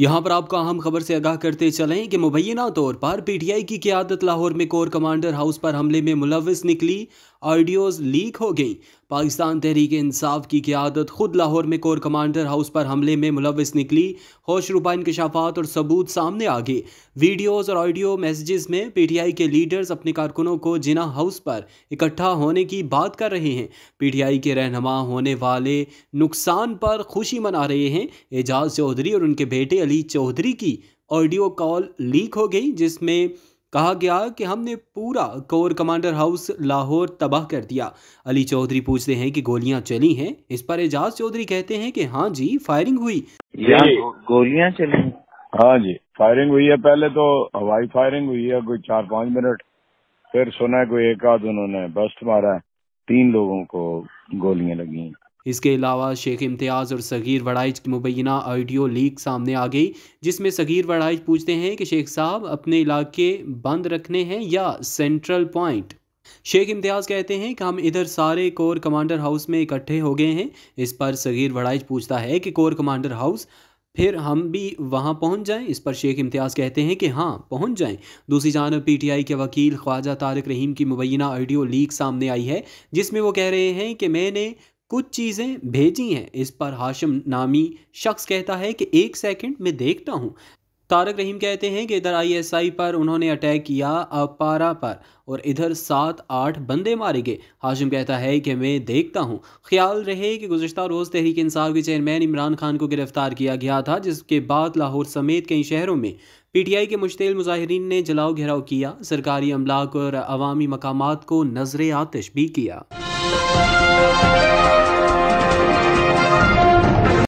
यहाँ पर आपको अहम खबर से आगाह करते चले कि मुबैना तौर पर पीटीआई की क्यादत लाहौर में कोर कमांडर हाउस पर हमले में मुलविस निकली ऑडियोज़ लीक हो गई पाकिस्तान तहरीक इंसाफ की क्यादत खुद लाहौर में कोर कमांडर हाउस पर हमले में मुलविस निकली होश रुपा इनकशाफात और सबूत सामने आ गए वीडियोज़ और ऑडियो मैसेजेस में पीटीआई के लीडर्स अपने कारकुनों को जिना हाउस पर इकट्ठा होने की बात कर रहे हैं पीटीआई के रहनमा होने वाले नुकसान पर खुशी मना रहे हैं एजाज चौधरी और उनके बेटे अली चौधरी की ऑडियो कॉल लीक हो गई जिसमें कहा गया कि हमने पूरा कोर कमांडर हाउस लाहौर तबाह कर दिया अली चौधरी पूछते हैं कि गोलियां चली हैं इस पर एजाज चौधरी कहते हैं कि हाँ जी फायरिंग हुई गोलियां चली हाँ जी फायरिंग हुई है पहले तो हवाई फायरिंग हुई है कोई चार पाँच मिनट फिर सुना है कोई एक आध उन्होंने बस्त मारा तीन लोगों को गोलियां लगी हैं इसके अलावा शेख इम्तियाज़ और सगीर वड़ाइज की मुबैना ऑडियो लीक सामने आ गई जिसमें सगीर वड़ाइज पूछते हैं कि शेख साहब अपने इलाके बंद रखने हैं या सेंट्रल पॉइंट शेख इम्तियाज़ कहते हैं कि हम इधर सारे कोर कमांडर हाउस में इकट्ठे हो गए हैं इस पर सगीर वड़ाइज पूछता है कि कोर कमांडर हाउस फिर हम भी वहाँ पहुँच जाएँ इस पर शेख इम्तियाज़ कहते हैं कि हाँ पहुँच जाएँ दूसरी जानब पीटीआई के वकील ख्वाजा तारक रहीम की मुबैना ऑडियो लीक सामने आई है जिसमें वो कह रहे हैं कि मैंने कुछ चीज़ें भेजी हैं इस पर हाशिम नामी शख्स कहता है कि एक सेकंड मैं देखता हूँ तारक रहीम कहते हैं कि इधर आईएसआई पर उन्होंने अटैक किया अपारा पर और इधर सात आठ बंदे मारे गए हाशिम कहता है कि मैं देखता हूँ ख्याल रहे कि गुजशत रोज़ तहरीक इंसाफ के चेयरमैन इमरान खान को गिरफ्तार किया गया था जिसके बाद लाहौर समेत कई शहरों में पीटीआई के मुश्तिल मुजाहरीन ने जलाओ घेराव किया सरकारी अमलाक और अवामी मकाम को नजर आतश भी किया